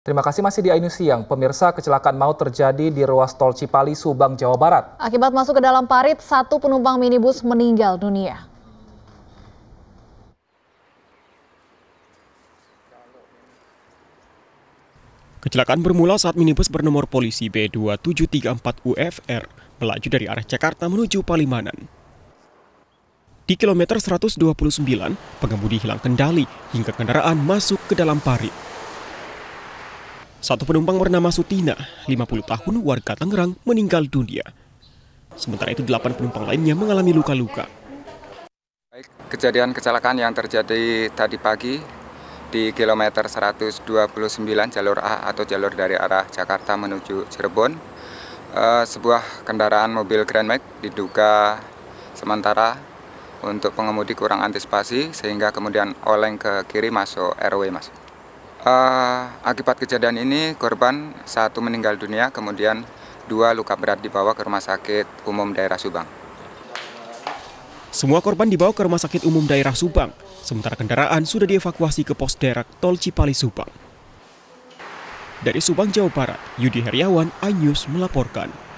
Terima kasih masih di Ainus Siang. Pemirsa, kecelakaan maut terjadi di ruas tol Cipali, Subang, Jawa Barat. Akibat masuk ke dalam parit, satu penumpang minibus meninggal dunia. Kecelakaan bermula saat minibus bernomor polisi B2734UFR melaju dari arah Jakarta menuju Palimanan. Di kilometer 129, pengemudi hilang kendali hingga kendaraan masuk ke dalam parit. Satu penumpang bernama Sutina, 50 tahun warga Tangerang, meninggal dunia. Sementara itu delapan penumpang lainnya mengalami luka-luka. kejadian kecelakaan yang terjadi tadi pagi di kilometer 129 jalur A atau jalur dari arah Jakarta menuju Cirebon. Eh, sebuah kendaraan mobil Grand Max diduga sementara untuk pengemudi kurang antisipasi sehingga kemudian oleng ke kiri masuk RW, Mas. Uh, akibat kejadian ini korban satu meninggal dunia, kemudian dua luka berat dibawa ke rumah sakit umum daerah Subang. Semua korban dibawa ke rumah sakit umum daerah Subang, sementara kendaraan sudah dievakuasi ke pos derek Tol Cipali Subang. Dari Subang, Jawa Barat, Yudi Heriawan, iNews melaporkan.